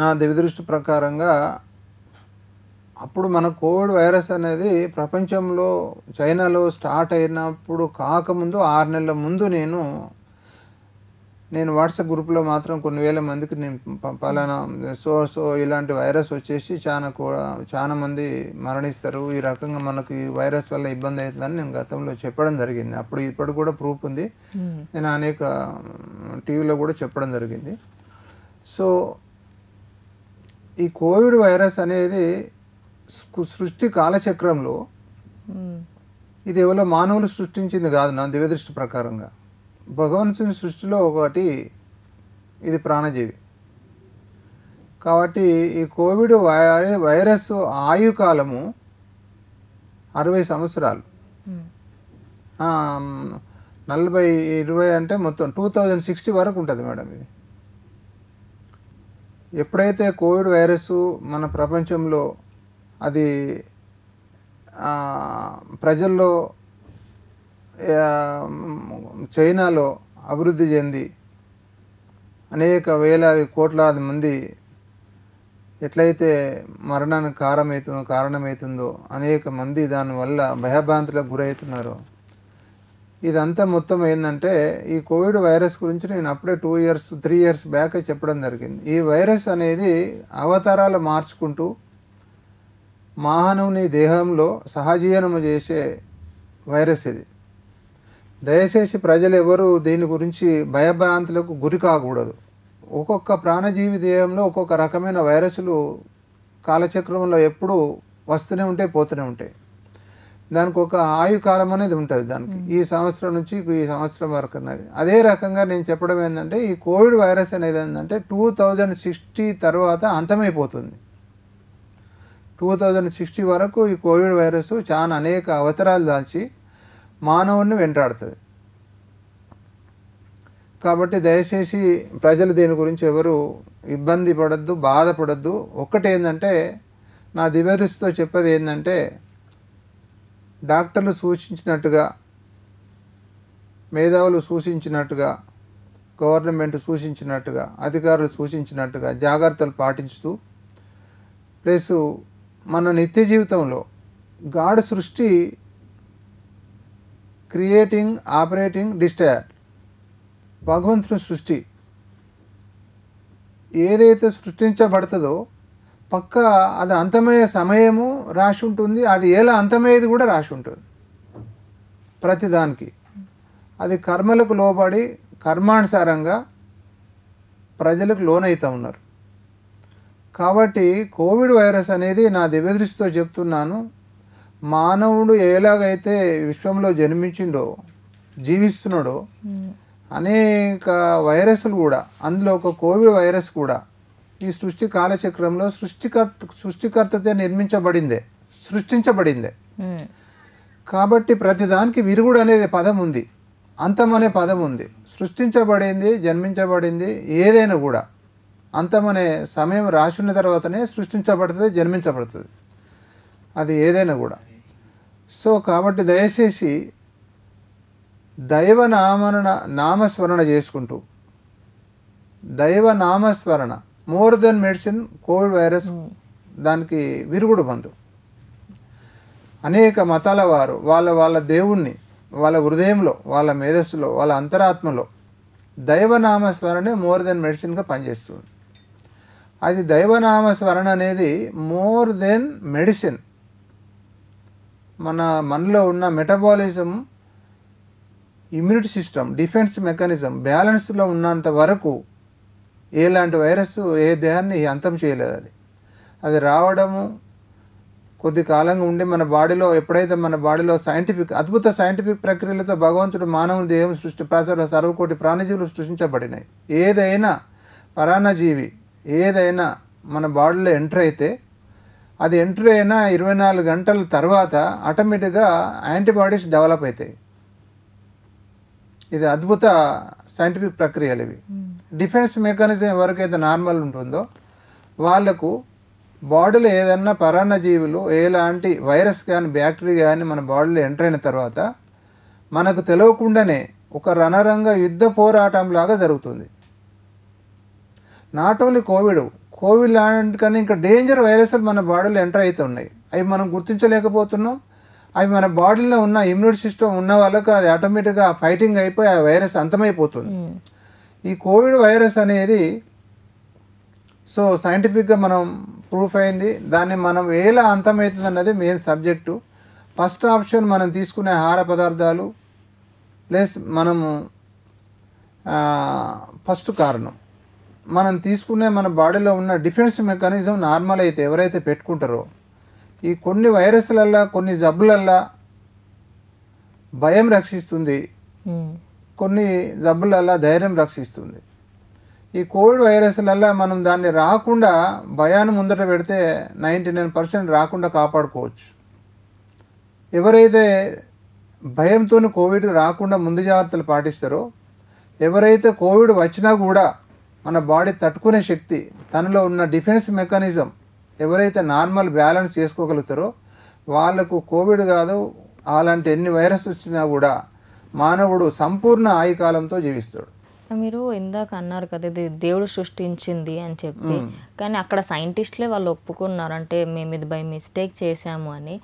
నా దివిదృష్టి ప్రకారంగా అప్పుడు మన కోవిడ్ వైరస్ అనేది ప్రపంచంలో చైనాలో స్టార్ట్ అయినప్పుడు కాకముందు ఆరు నెలల ముందు నేను నేను వాట్సాప్ గ్రూప్లో మాత్రం కొన్ని వేల మందికి నేను పలానా సో సో ఇలాంటి వైరస్ వచ్చేసి చాలా కూడా చాలా మంది మరణిస్తారు ఈ రకంగా మనకు ఈ వైరస్ వల్ల ఇబ్బంది అవుతుందని నేను గతంలో చెప్పడం జరిగింది అప్పుడు ఇప్పుడు కూడా ప్రూఫ్ ఉంది నేను అనేక టీవీలో కూడా చెప్పడం జరిగింది సో ఈ కోవిడ్ వైరస్ అనేది సృష్టి కాలచక్రంలో ఇది ఎవరో మానవులు సృష్టించింది కాదు నా దివ్యదృష్టి ప్రకారంగా భగవంతుని సృష్టిలో ఒకటి ఇది ప్రాణజీవి కాబట్టి ఈ కోవిడ్ వైరస్ ఆయుకాలము అరవై సంవత్సరాలు నలభై ఇరవై అంటే మొత్తం టూ థౌజండ్ సిక్స్టీ వరకు ఉంటుంది మేడం ఇది ఎప్పుడైతే కోవిడ్ వైరస్ మన ప్రపంచంలో అది ప్రజల్లో చైనాలో అభివృద్ధి చెంది అనేక వేలాది కోట్లాది మంది ఎట్లయితే మరణానికి కారణమవుతుందో కారణమవుతుందో అనేక మంది దానివల్ల భయభ్రాంతులకు గురవుతున్నారు ఇదంతా మొత్తం ఏంటంటే ఈ కోవిడ్ వైరస్ గురించి నేను అప్పుడే two years three years back చెప్పడం జరిగింది ఈ వైరస్ అనేది అవతారాలు మార్చుకుంటూ మానవుని దేహంలో సహజీవనము చేసే వైరస్ ఇది దయచేసి ప్రజలు ఎవరు దీని గురించి భయభ్రాంతులకు గురి కాకూడదు ఒక్కొక్క ప్రాణజీవి దేహంలో ఒక్కొక్క రకమైన వైరస్లు కాలచక్రంలో ఎప్పుడూ వస్తూనే ఉంటాయి పోతూనే ఉంటాయి దానికి ఒక ఆయుకాలం అనేది ఉంటుంది దానికి ఈ సంవత్సరం నుంచి ఈ సంవత్సరం వరకు అనేది అదే రకంగా నేను చెప్పడం ఏంటంటే ఈ కోవిడ్ వైరస్ అనేది ఏంటంటే టూ థౌజండ్ సిక్స్టీ తర్వాత అంతమైపోతుంది టూ థౌజండ్ సిక్స్టీ వరకు ఈ కోవిడ్ వైరస్ చాలా అనేక అవతరాలు దాల్చి మానవుడిని వెంటాడుతుంది కాబట్టి దయచేసి ప్రజలు దీని గురించి ఎవరు ఇబ్బంది పడద్దు బాధపడద్దు ఒక్కటేందంటే నా దివరిస్తో చెప్పేది ఏంటంటే డాక్టర్లు సూచించినట్టుగా మేధావులు సూచించినట్టుగా గవర్నమెంట్ సూచించినట్టుగా అధికారులు సూచించినట్టుగా జాగ్రత్తలు పాటించుతూ ప్లస్ మన నిత్య జీవితంలో గాడ్ సృష్టి క్రియేటింగ్ ఆపరేటింగ్ డిస్టైర్ భగవంతుని సృష్టి ఏదైతే సృష్టించబడుతుందో పక్క అది అంతమయ్యే సమయము రాసి ఉంటుంది అది ఎలా అంతమయ్యేది కూడా రాసి ఉంటుంది ప్రతిదానికి అది కర్మలకు లోబడి కర్మానుసారంగా ప్రజలకు లోనైతా ఉన్నారు కాబట్టి కోవిడ్ వైరస్ అనేది నా దివ్యదృష్టితో చెప్తున్నాను మానవుడు ఎలాగైతే విశ్వంలో జన్మించిండో జీవిస్తున్నాడో అనేక వైరస్లు కూడా అందులో ఒక కోవిడ్ వైరస్ కూడా ఈ సృష్టి కాలచక్రంలో సృష్టికర్త సృష్టికర్తతో నిర్మించబడిందే సృష్టించబడిందే hmm. కాబట్టి ప్రతిదానికి విరుగుడు అనేది పదం ఉంది అంతం అనే పదం ఉంది సృష్టించబడింది జన్మించబడింది ఏదైనా కూడా అంతం అనే సమయం రాసిన తర్వాతనే సృష్టించబడుతుంది జన్మించబడుతుంది అది ఏదైనా కూడా సో కాబట్టి దయచేసి దైవ నామరణ నామస్మరణ చేసుకుంటూ దైవ నామస్మరణ more than medicine COVID virus దానికి విరుగుడు బంధు అనేక మతాల వారు వాళ్ళ వాళ్ళ దేవుణ్ణి వాళ్ళ హృదయంలో వాళ్ళ మేధస్సులో వాళ్ళ అంతరాత్మలో దైవనామ స్మరణే మోర్ దెన్ మెడిసిన్గా పనిచేస్తుంది అది దైవనామ స్మరణ అనేది మోర్ దెన్ మెడిసిన్ మన మనలో ఉన్న metabolism immunity system defence mechanism బ్యాలెన్స్లో ఉన్నంత వరకు ఏలాంటి వైరస్ ఏ దేహాన్ని అంతం చేయలేదు అది అది రావడము కొద్ది కాలంగా ఉండి మన బాడీలో ఎప్పుడైతే మన బాడీలో సైంటిఫిక్ అద్భుత సైంటిఫిక్ ప్రక్రియలతో భగవంతుడు మానవుల దేహం సృష్టి ప్రాసర సర్వకోటి ప్రాణజీవులు సృష్టించబడినాయి ఏదైనా పరాణజీవి ఏదైనా మన బాడీలో ఎంటర్ అయితే అది ఎంటర్ అయిన ఇరవై నాలుగు గంటల తర్వాత ఆటోమేటిక్గా యాంటీబాడీస్ డెవలప్ అవుతాయి ఇది అద్భుత సైంటిఫిక్ ప్రక్రియలు ఇవి hmm. డిఫెన్స్ మెకానిజం ఎవరికైతే నార్మల్ ఉంటుందో వాళ్లకు బాడీలో ఏదన్నా పరాన్న జీవులు ఎలాంటి వైరస్ కానీ బ్యాక్టీరియా కానీ మన బాడీలో ఎంటర్ అయిన తర్వాత మనకు తెలియకుండానే ఒక రణరంగ యుద్ధ పోరాటంలాగా జరుగుతుంది నాట్ ఓన్లీ కోవిడ్ కోవిడ్ లాంటి కానీ ఇంకా డేంజర్ వైరస్లు మన బాడీలో ఎంటర్ అవుతున్నాయి అవి మనం గుర్తించలేకపోతున్నాం అవి మన బాడీలో ఉన్న ఇమ్యూనిటీ సిస్టమ్ ఉన్న వాళ్ళకు అది ఆటోమేటిక్గా ఫైటింగ్ అయిపోయి ఆ వైరస్ అంతమైపోతుంది hmm. ఈ కోవిడ్ వైరస్ అనేది సో సైంటిఫిక్గా మనం ప్రూఫ్ అయింది దాన్ని మనం ఎలా అంతమవుతుంది అన్నది మెయిన్ సబ్జెక్టు ఫస్ట్ ఆప్షన్ మనం తీసుకునే ఆహార పదార్థాలు ప్లస్ మనము ఫస్ట్ కారణం మనం తీసుకునే మన బాడీలో ఉన్న డిఫెన్స్ మెకానిజం నార్మల్ అయితే ఎవరైతే పెట్టుకుంటారో ఈ కొన్ని వైరస్లల్లా కొన్ని జబ్బులల్లా భయం రక్షిస్తుంది hmm. కొన్ని జబ్బులల్లా ధైర్యం రక్షిస్తుంది ఈ కోవిడ్ వైరస్లల్లా మనం దాన్ని రాకుండా భయాన్ని ముందట పెడితే నైంటీ నైన్ పర్సెంట్ రాకుండా కాపాడుకోవచ్చు ఎవరైతే భయంతో కోవిడ్ రాకుండా ముందు జాగ్రత్తలు పాటిస్తారో ఎవరైతే కోవిడ్ వచ్చినా కూడా మన బాడీ తట్టుకునే శక్తి తనలో ఉన్న డిఫెన్స్ మెకానిజం ఎవరైతే నార్మల్ బ్యాలెన్స్ చేసుకోగలుగుతారో వాళ్లకు కోవిడ్ కాదు అలాంటి ఎన్ని వైరస్ వచ్చినా కూడా మానవుడు సంపూర్ణ ఆయుకాలంతో జీవిస్తాడు మీరు ఇందాక అన్నారు కదా ఇది దేవుడు సృష్టించింది అని చెప్పి కానీ అక్కడ సైంటిస్ట్లే వాళ్ళు ఒప్పుకున్నారు అంటే మేము ఇది బై మిస్టేక్ చేశాము అని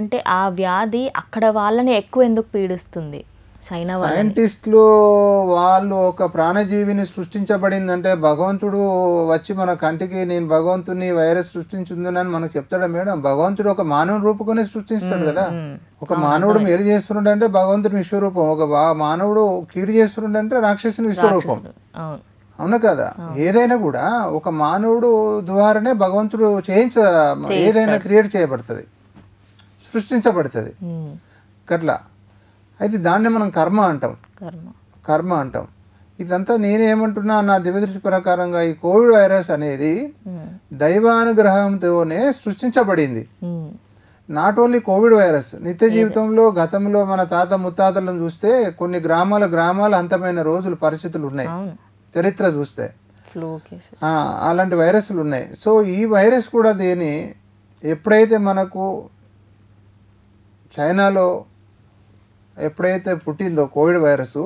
అంటే ఆ వ్యాధి అక్కడ వాళ్ళని ఎక్కువ ఎందుకు పీడిస్తుంది సైంటిస్టులు వాళ్ళు ఒక ప్రాణజీవిని సృష్టించబడిందంటే భగవంతుడు వచ్చి మన కంటికి నేను భగవంతుని వైరస్ సృష్టించుందని మనకు చెప్తాడు మేడం భగవంతుడు ఒక మానవుని రూపుకొని సృష్టిస్తాడు కదా ఒక మానవుడు మేలు అంటే భగవంతుడు విశ్వరూపం ఒక మానవుడు కీడు అంటే రాక్షసుని విశ్వరూపం అవును కదా ఏదైనా కూడా ఒక మానవుడు ద్వారానే భగవంతుడు చేయించ ఏదైనా క్రియేట్ చేయబడుతుంది సృష్టించబడుతుంది అట్లా అయితే దాన్నే మనం కర్మ అంటాం కర్మ అంటాం ఇదంతా నేనేమంటున్నా నా దివ్యదృష్టి ప్రకారంగా ఈ కోవిడ్ వైరస్ అనేది దైవానుగ్రహంతోనే సృష్టించబడింది నాట్ ఓన్లీ కోవిడ్ వైరస్ నిత్య జీవితంలో గతంలో మన తాత ముత్తాతలను చూస్తే కొన్ని గ్రామాల గ్రామాల అంతమైన రోజులు పరిస్థితులు ఉన్నాయి చరిత్ర చూస్తే అలాంటి వైరస్లు ఉన్నాయి సో ఈ వైరస్ కూడా దేని ఎప్పుడైతే మనకు చైనాలో ఎప్పుడైతే పుట్టిందో కోవిడ్ వైరస్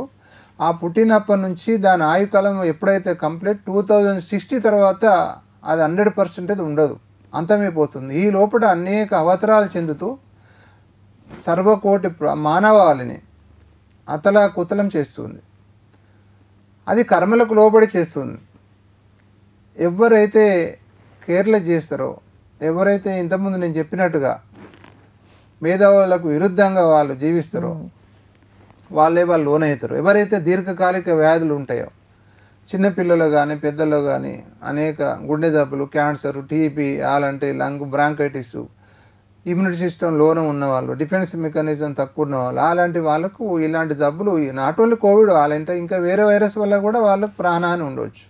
ఆ పుట్టినప్పటి నుంచి దాని ఆయుకాలం ఎప్పుడైతే కంప్లీట్ టూ థౌజండ్ సిక్స్టీ తర్వాత అది హండ్రెడ్ పర్సెంటేజ్ ఉండదు అంతమైపోతుంది ఈ లోపల అనేక అవతరాలు చెందుతూ సర్వకోటి మానవాళిని అతలా కుతలం చేస్తుంది అది కర్మలకు లోబడి చేస్తుంది ఎవరైతే కేర్లెస్ చేస్తారో ఎవరైతే ఇంతకుముందు నేను చెప్పినట్టుగా మేధావులకు విరుద్ధంగా వాళ్ళు జీవిస్తారో వాళ్ళే వాళ్ళు లోనవుతారు ఎవరైతే దీర్ఘకాలిక వ్యాధులు ఉంటాయో చిన్నపిల్లలు కానీ పెద్దలు కానీ అనేక గుండె జబ్బులు క్యాన్సర్ టీబీ అలాంటి లంగ్ బ్రాంకైటిస్ ఇమ్యూనిటీ సిస్టమ్ లోన ఉన్నవాళ్ళు డిఫెన్స్ మెకానిజం తక్కువ ఉన్నవాళ్ళు అలాంటి వాళ్ళకు ఇలాంటి జబ్బులు నాట్ ఓన్లీ కోవిడ్ వాళ్ళంటే ఇంకా వేరే వైరస్ వల్ల కూడా వాళ్ళకు ప్రాణాన్ని ఉండవచ్చు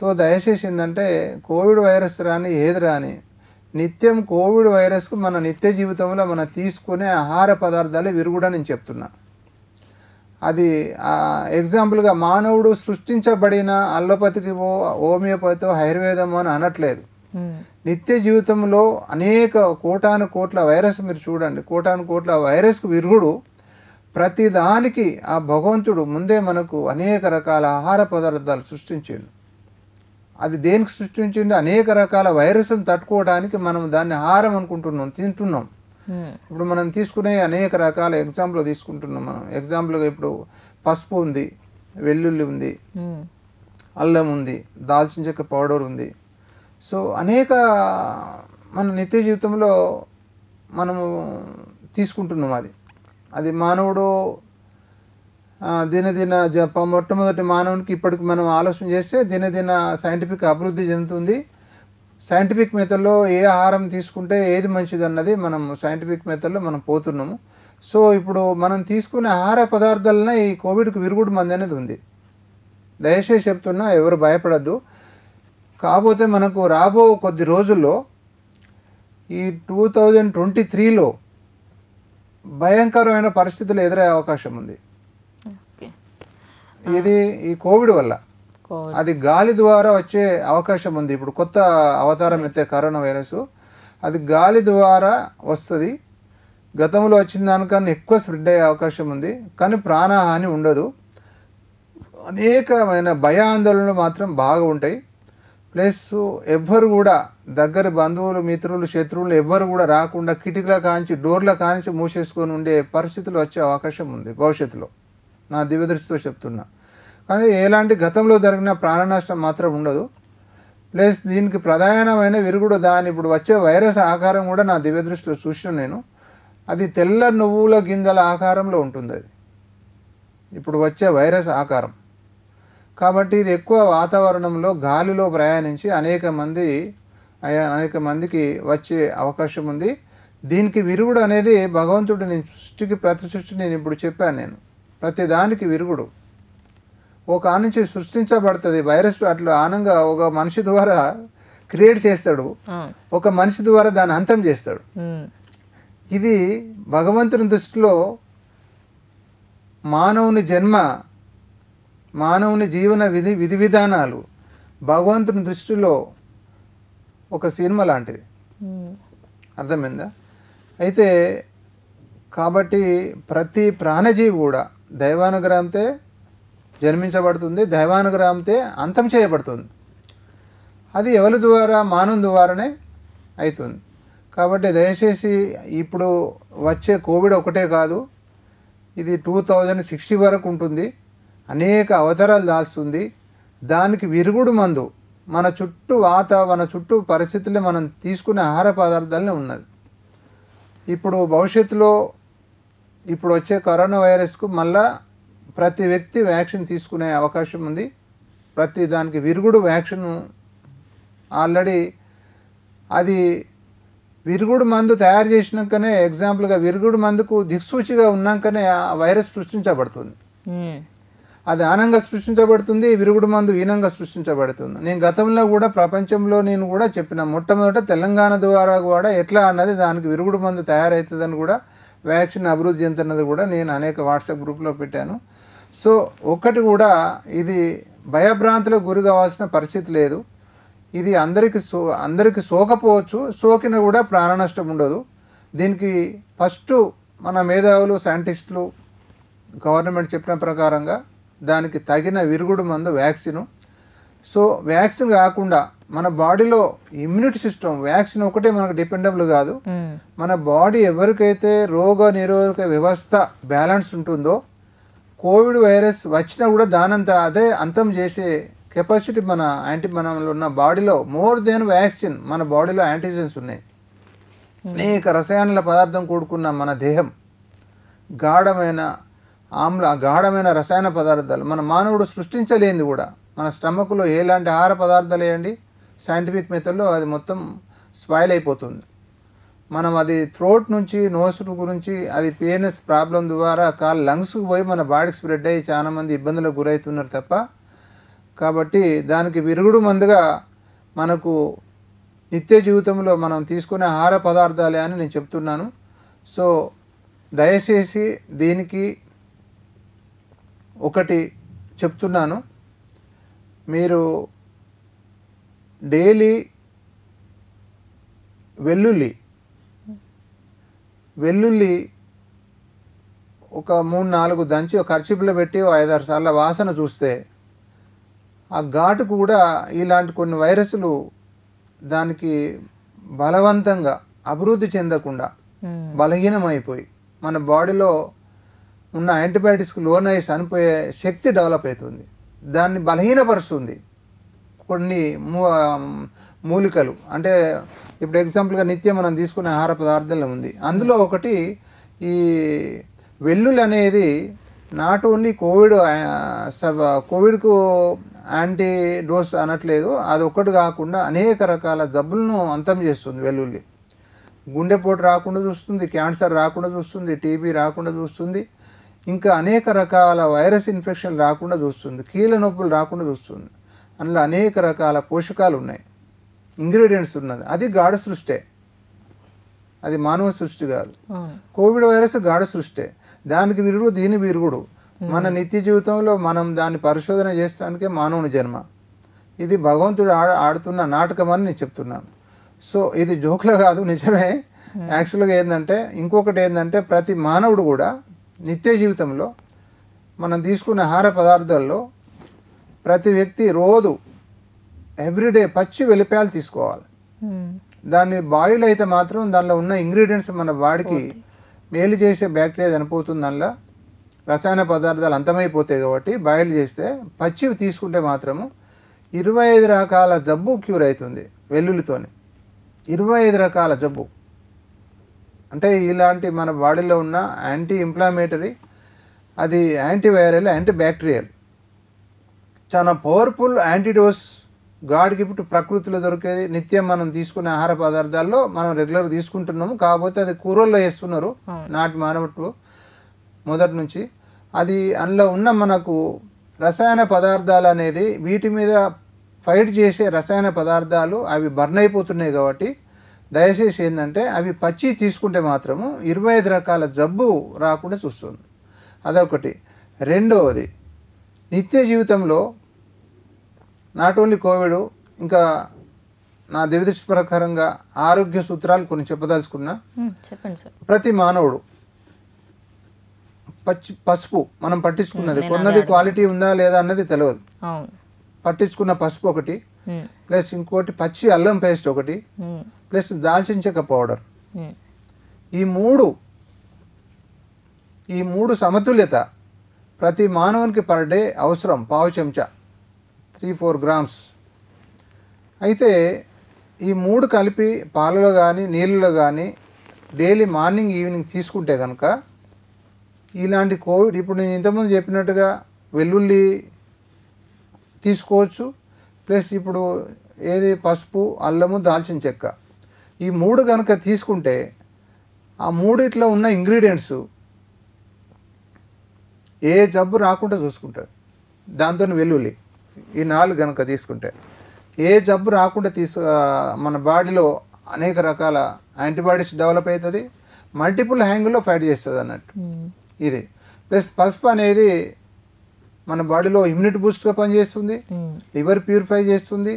సో దయచేసి ఏంటంటే కోవిడ్ వైరస్ రాని ఏది రాని నిత్యం కోవిడ్ వైరస్కు మన నిత్య జీవితంలో మనం తీసుకునే ఆహార పదార్థాలే విరుగుడని నేను చెప్తున్నా అది ఎగ్జాంపుల్గా మానవుడు సృష్టించబడిన అల్లపతికివో హోమియోపతితో ఆయుర్వేదమో అని అనట్లేదు నిత్య జీవితంలో అనేక కోటాను కోట్ల వైరస్ మీరు చూడండి కోటాను కోట్ల వైరస్కు విరుగుడు ప్రతిదానికి ఆ భగవంతుడు ముందే మనకు అనేక రకాల ఆహార పదార్థాలు సృష్టించాడు అది దేనికి సృష్టించింది అనేక రకాల వైరస్ను తట్టుకోవడానికి మనం దాన్ని ఆహారం అనుకుంటున్నాం తింటున్నాం ఇప్పుడు మనం తీసుకునే అనేక రకాల ఎగ్జాంపుల్ తీసుకుంటున్నాం మనం ఎగ్జాంపుల్గా ఇప్పుడు పసుపు ఉంది వెల్లుల్లి ఉంది అల్లం ఉంది దాల్చిన చెక్క పౌడర్ ఉంది సో అనేక మన నిత్య జీవితంలో మనము తీసుకుంటున్నాం అది అది మానవుడు దినదిన మొట్టమొదటి మానవునికి ఇప్పటికి మనం ఆలోచన చేస్తే దినదిన సైంటిఫిక్ అభివృద్ధి చెందుతుంది సైంటిఫిక్ మెథడ్లో ఏ ఆహారం తీసుకుంటే ఏది మంచిది అన్నది మనం సైంటిఫిక్ మెథడ్లో మనం పోతున్నాము సో ఇప్పుడు మనం తీసుకునే ఆహార పదార్థాలనే ఈ కోవిడ్కి విరుగుడు మంది అనేది ఉంది దయచేసి చెప్తున్నా ఎవరు భయపడద్దు కాకపోతే మనకు రాబో కొద్ది రోజుల్లో ఈ టూ థౌజండ్ ట్వంటీ త్రీలో భయంకరమైన పరిస్థితులు ఎదురయ్యే అవకాశం ఉంది ఇది ఈ కోవిడ్ వల్ల అది గాలి ద్వారా వచ్చే అవకాశం ఉంది ఇప్పుడు కొత్త అవతారం ఎత్తే కరోనా వైరస్ అది గాలి ద్వారా వస్తుంది గతంలో వచ్చిన దానికన్నా ఎక్కువ స్ప్రెడ్ అయ్యే అవకాశం ఉంది కానీ ప్రాణహాని ఉండదు అనేకమైన భయాందోళనలు మాత్రం బాగా ఉంటాయి ప్లస్ ఎవ్వరు కూడా దగ్గర బంధువులు మిత్రులు శత్రువులు ఎవ్వరు కూడా రాకుండా కిటికల కానించి డోర్ల కానించి మూసేసుకొని ఉండే పరిస్థితులు వచ్చే అవకాశం ఉంది భవిష్యత్తులో నా దివ్యదృష్టితో చెప్తున్నా కానీ ఎలాంటి గతంలో జరిగిన ప్రాణ నష్టం మాత్రం ఉండదు ప్లస్ దీనికి ప్రధానమైన విరుగుడు దాని ఇప్పుడు వచ్చే వైరస్ ఆకారం కూడా నా దృష్టిలో చూసిన నేను అది తెల్ల నువ్వుల గింజల ఆకారంలో ఉంటుంది అది ఇప్పుడు వచ్చే వైరస్ ఆకారం కాబట్టి ఇది ఎక్కువ వాతావరణంలో గాలిలో ప్రయాణించి అనేక మంది అనేక మందికి వచ్చే అవకాశం ఉంది దీనికి విరుగుడు అనేది భగవంతుడిని సృష్టికి ప్రతి సృష్టి నేను ఇప్పుడు చెప్పాను నేను ప్రతి దానికి విరుగుడు ఒక ఆ నుంచి సృష్టించబడుతుంది వైరస్ అట్లా ఆనంగా ఒక మనిషి ద్వారా క్రియేట్ చేస్తాడు ఒక మనిషి ద్వారా దాన్ని అంతం చేస్తాడు ఇది భగవంతుని దృష్టిలో మానవుని జన్మ మానవుని జీవన విధి విధి విధానాలు భగవంతుని దృష్టిలో ఒక సినిమా లాంటిది అర్థమైందా అయితే కాబట్టి ప్రతి ప్రాణజీవి కూడా దైవానుగ్రహంతో జన్మించబడుతుంది దైవానుగ్రహంతో అంతం చేయబడుతుంది అది ఎవరి ద్వారా మానవుని ద్వారానే అవుతుంది కాబట్టి దయచేసి ఇప్పుడు వచ్చే కోవిడ్ ఒకటే కాదు ఇది టూ థౌజండ్ సిక్స్టీ వరకు ఉంటుంది అనేక అవతరాలు దాస్తుంది దానికి విరుగుడు మందు మన చుట్టూ వాతావరణ చుట్టూ పరిస్థితులు మనం తీసుకునే ఆహార పదార్థాలనే ఉన్నది ఇప్పుడు భవిష్యత్తులో ఇప్పుడు వచ్చే కరోనా వైరస్కు మళ్ళా ప్రతి వ్యక్తి వ్యాక్సిన్ తీసుకునే అవకాశం ఉంది ప్రతి దానికి విరుగుడు వ్యాక్సిన్ ఆల్రెడీ అది విరుగుడు మందు తయారు చేసినాకనే ఎగ్జాంపుల్గా విరుగుడు మందుకు దిక్సూచిగా ఉన్నాకనే ఆ వైరస్ సృష్టించబడుతుంది అది ఆనంగా సృష్టించబడుతుంది విరుగుడు మందు ఈనంగా సృష్టించబడుతుంది నేను గతంలో కూడా ప్రపంచంలో నేను కూడా చెప్పిన మొట్టమొదట తెలంగాణ ద్వారా కూడా ఎట్లా అన్నది దానికి విరుగుడు మందు తయారవుతుందని కూడా వ్యాక్సిన్ అభివృద్ధి చెందుతున్నది కూడా నేను అనేక వాట్సాప్ గ్రూప్లో పెట్టాను సో ఒకటి కూడా ఇది భయభ్రాంతులకు గురి కావాల్సిన పరిస్థితి లేదు ఇది అందరికీ సో అందరికీ సోకపోవచ్చు సోకిన కూడా ప్రాణ నష్టం ఉండదు దీనికి ఫస్ట్ మన మేధావులు సైంటిస్టులు గవర్నమెంట్ చెప్పిన ప్రకారంగా దానికి తగిన విరుగుడు మందు వ్యాక్సిన్ సో వ్యాక్సిన్ కాకుండా మన బాడీలో ఇమ్యూనిటీ సిస్టమ్ వ్యాక్సిన్ ఒకటే మనకు డిపెండబుల్ కాదు మన బాడీ ఎవరికైతే రోగ నిరోధక వ్యవస్థ బ్యాలెన్స్ ఉంటుందో కోవిడ్ వైరస్ వచ్చినా కూడా దానంత అదే అంతం చేసే కెపాసిటీ మన యాంటీ మనలో ఉన్న బాడీలో మోర్ దెన్ వ్యాక్సిన్ మన బాడీలో యాంటీజెన్స్ ఉన్నాయి అనేక రసాయనాల పదార్థం కూడుకున్న మన దేహం గాఢమైన ఆమ్ల గాఢమైన రసాయన పదార్థాలు మన మానవుడు సృష్టించలేంది కూడా మన స్టమక్లో ఎలాంటి ఆహార పదార్థాలు వేయండి సైంటిఫిక్ మెథడ్లో అది మొత్తం స్పాయిల్ అయిపోతుంది మనం అది థ్రోట్ నుంచి నోస్ గురించి అది పిఎన్ఎస్ ప్రాబ్లం ద్వారా కాల్ లంగ్స్కి పోయి మన బాడీకి స్ప్రెడ్ అయ్యి చాలామంది ఇబ్బందులకు గురవుతున్నారు తప్ప కాబట్టి దానికి విరుగుడు మందుగా మనకు నిత్య జీవితంలో మనం తీసుకునే ఆహార పదార్థాలే అని నేను చెప్తున్నాను సో దయచేసి దీనికి ఒకటి చెప్తున్నాను మీరు డైలీ వెల్లుల్లి వెల్లుల్లి ఒక మూడు నాలుగు దంచి ఒక ఖర్చిపులో పెట్టి ఐదారు సార్ల వాసన చూస్తే ఆ ఘాటు కూడా ఇలాంటి కొన్ని వైరస్లు దానికి బలవంతంగా అభివృద్ధి చెందకుండా బలహీనమైపోయి మన బాడీలో ఉన్న యాంటీబయాటిక్స్కి లోనై చనిపోయే శక్తి డెవలప్ అవుతుంది దాన్ని బలహీనపరుస్తుంది కొన్ని మూలికలు అంటే ఇప్పుడు ఎగ్జాంపుల్గా నిత్యం మనం తీసుకునే ఆహార పదార్థంలో ఉంది అందులో ఒకటి ఈ వెల్లుల్లి అనేది నాట్ ఓన్లీ కోవిడ్ కోవిడ్కు యాంటీ డోస్ అనట్లేదు అది ఒకటి కాకుండా అనేక రకాల జబ్బులను అంతం చేస్తుంది వెల్లుల్లి గుండెపోటు రాకుండా చూస్తుంది క్యాన్సర్ రాకుండా చూస్తుంది టీబీ రాకుండా చూస్తుంది ఇంకా అనేక రకాల వైరస్ ఇన్ఫెక్షన్ రాకుండా చూస్తుంది కీళ్ళ నొప్పులు రాకుండా చూస్తుంది అందులో అనేక రకాల పోషకాలు ఉన్నాయి ఇంగ్రీడియంట్స్ ఉన్నది అది గాఢ సృష్టే అది మానవ సృష్టి కాదు కోవిడ్ వైరస్ గాఢ సృష్టే దానికి విరుగుడు దీని విరుగుడు మన నిత్య జీవితంలో మనం దాన్ని పరిశోధన చేసడానికే మానవుని జన్మ ఇది భగవంతుడు ఆడుతున్న నాటకం అని నేను చెప్తున్నాను సో ఇది జోకులు కాదు నిజమే యాక్చువల్గా ఏంటంటే ఇంకొకటి ఏంటంటే ప్రతి మానవుడు కూడా నిత్య జీవితంలో మనం తీసుకునే ఆహార పదార్థాల్లో ప్రతి వ్యక్తి రోజు ఎవ్రీడే పచ్చి వెల్లిపాయలు తీసుకోవాలి దాన్ని బాడీలో అయితే మాత్రం దానిలో ఉన్న ఇంగ్రీడియంట్స్ మన బాడీకి మేలు చేసే బ్యాక్టీరియా చనిపోతుంది దానిలో రసాయన పదార్థాలు అంతమైపోతాయి కాబట్టి బాయిల్ చేస్తే పచ్చి తీసుకుంటే మాత్రము ఇరవై ఐదు రకాల జబ్బు క్యూర్ అవుతుంది వెల్లుల్లితోని ఇరవై ఐదు రకాల జబ్బు అంటే ఇలాంటి మన బాడీలో ఉన్న యాంటీ ఇంఫ్లామేటరీ అది యాంటీవైరల్ యాంటీ బ్యాక్టీరియల్ చాలా పవర్ఫుల్ యాంటీడోస్ గాడ్ గిఫ్ట్ ప్రకృతిలో దొరికేది నిత్యం మనం తీసుకునే ఆహార పదార్థాల్లో మనం రెగ్యులర్ తీసుకుంటున్నాము కాకపోతే అది కూరల్లో వేస్తున్నారు నాటి మానవట్లు మొదటి నుంచి అది అందులో ఉన్న మనకు రసాయన పదార్థాలు అనేది వీటి మీద ఫైట్ చేసే రసాయన పదార్థాలు అవి బర్న్ అయిపోతున్నాయి కాబట్టి దయచేసి ఏంటంటే అవి పచ్చి తీసుకుంటే మాత్రము ఇరవై ఐదు రకాల జబ్బు రాకుండా చూస్తుంది అదొకటి రెండవది నిత్య జీవితంలో నాట్ ఓన్లీ కోవిడ్ ఇంకా నా దివిదృష్టి ప్రకారంగా ఆరోగ్య సూత్రాలు కొన్ని చెప్పదలుచుకున్నా చెప్పండి సార్ ప్రతి మానవుడు పచ్చి పసుపు మనం పట్టించుకున్నది కొన్నది క్వాలిటీ ఉందా లేదా అన్నది తెలియదు పట్టించుకున్న పసుపు ఒకటి ప్లస్ ఇంకోటి పచ్చి అల్లం పేస్ట్ ఒకటి ప్లస్ దాల్చిన చెక్క పౌడర్ ఈ మూడు ఈ మూడు సమతుల్యత ప్రతి మానవునికి పర్ డే అవసరం పావు చెంచా త్రీ ఫోర్ గ్రామ్స్ అయితే ఈ మూడు కలిపి పాలలో కానీ నీళ్ళలో కానీ డైలీ మార్నింగ్ ఈవినింగ్ తీసుకుంటే కనుక ఇలాంటి కోవిడ్ ఇప్పుడు నేను ఇంతకుముందు చెప్పినట్టుగా వెల్లుల్లి తీసుకోవచ్చు ప్లస్ ఇప్పుడు ఏది పసుపు అల్లము దాల్చిన చెక్క ఈ మూడు కనుక తీసుకుంటే ఆ మూడిట్లో ఉన్న ఇంగ్రీడియంట్స్ ఏ జబ్బు రాకుండా చూసుకుంటారు దాంతో వెల్లుల్లి ఈ నాలుగు కనుక తీసుకుంటే ఏ జబ్బు రాకుండా తీసు మన బాడీలో అనేక రకాల యాంటీబాడీస్ డెవలప్ అవుతుంది మల్టిపుల్ హ్యాంగుల్లో ఫైట్ చేస్తుంది అన్నట్టు ఇది ప్లస్ పసుపు అనేది మన బాడీలో ఇమ్యూనిటీ బూస్ట్గా పనిచేస్తుంది లివర్ ప్యూరిఫై చేస్తుంది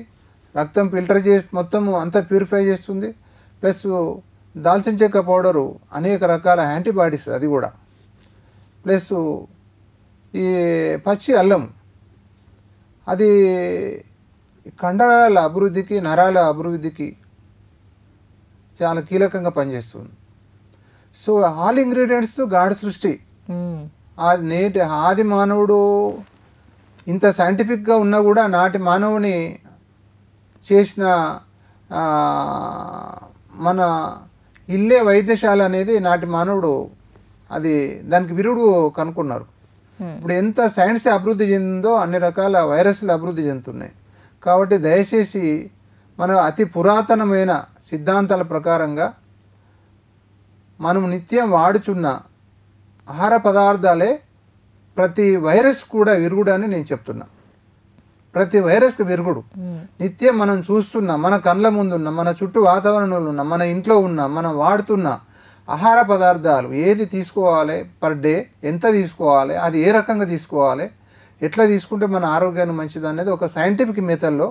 రక్తం ఫిల్టర్ చేసి మొత్తం అంతా ప్యూరిఫై చేస్తుంది ప్లస్ దాల్చిన చెక్క పౌడరు అనేక రకాల యాంటీబాడీస్ అది కూడా ప్లస్ ఈ పచ్చి అల్లం అది కండరాల అభివృద్ధికి నరాల అభివృద్ధికి చాలా కీలకంగా పనిచేస్తుంది సో ఆల్ ఇంగ్రీడియంట్స్ గాఢ సృష్టి అది hmm. నేటి ఆది మానవుడు ఇంత సైంటిఫిక్గా ఉన్నా కూడా నాటి మానవుని చేసిన మన ఇల్లే వైద్యశాల అనేది నాటి మానవుడు అది దానికి విరుడు కనుక్కున్నారు Hmm. ఇప్పుడు ఎంత సైన్స్ అభివృద్ధి చెందిందో అన్ని రకాల వైరస్లు అభివృద్ధి చెందుతున్నాయి కాబట్టి దయచేసి మనం అతి పురాతనమైన సిద్ధాంతాల ప్రకారంగా మనం నిత్యం వాడుచున్న ఆహార పదార్థాలే ప్రతి వైరస్ కూడా విరుగుడు అని నేను చెప్తున్నా ప్రతి వైరస్కి విరుగుడు hmm. నిత్యం మనం చూస్తున్న మన కళ్ళ ముందున్న మన చుట్టూ వాతావరణంలో ఉన్న మన ఇంట్లో ఉన్న మనం వాడుతున్న ఆహార పదార్థాలు ఏది తీసుకోవాలి పర్ డే ఎంత తీసుకోవాలి అది ఏ రకంగా తీసుకోవాలి ఎట్లా తీసుకుంటే మన ఆరోగ్యానికి మంచిది అనేది ఒక సైంటిఫిక్ మెథడ్లో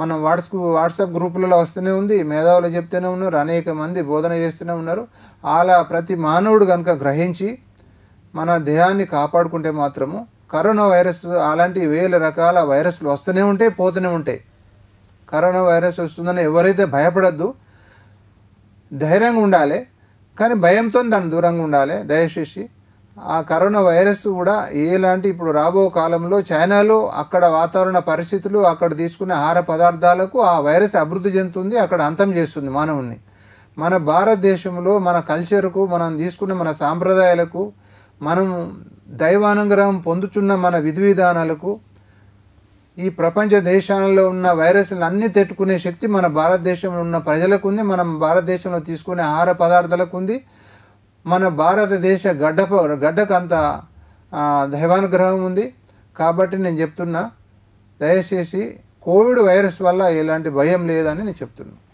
మనం వాట్స్ వాట్సాప్ గ్రూపులలో వస్తూనే ఉంది మేధావులు చెప్తూనే ఉన్నారు అనేక మంది బోధన చేస్తూనే ఉన్నారు అలా ప్రతి మానవుడు కనుక గ్రహించి మన దేహాన్ని కాపాడుకుంటే మాత్రము కరోనా వైరస్ అలాంటి వేల రకాల వైరస్లు వస్తూనే ఉంటాయి పోతూనే ఉంటాయి కరోనా వైరస్ వస్తుందని ఎవరైతే భయపడద్దు ధైర్యంగా ఉండాలి కానీ భయంతో దాన్ని దూరంగా ఉండాలి దయచేసి ఆ కరోనా వైరస్ కూడా ఏలాంటి ఇప్పుడు రాబో కాలంలో చైనాలో అక్కడ వాతావరణ పరిస్థితులు అక్కడ తీసుకునే ఆహార పదార్థాలకు ఆ వైరస్ అభివృద్ధి చెందుతుంది అక్కడ అంతం చేస్తుంది మానవుని మన భారతదేశంలో మన కల్చర్కు మనం తీసుకున్న మన సాంప్రదాయాలకు మనం దైవానుగ్రహం పొందుతున్న మన విధి విధానాలకు ఈ ప్రపంచ దేశాలలో ఉన్న వైరస్లు అన్నీ తట్టుకునే శక్తి మన భారతదేశంలో ఉన్న ప్రజలకు ఉంది మనం భారతదేశంలో తీసుకునే ఆహార పదార్థాలకు ఉంది మన భారతదేశ గడ్డ గడ్డకు అంత దైవానుగ్రహం ఉంది కాబట్టి నేను చెప్తున్నా దయచేసి కోవిడ్ వైరస్ వల్ల ఎలాంటి భయం లేదని నేను చెప్తున్నాను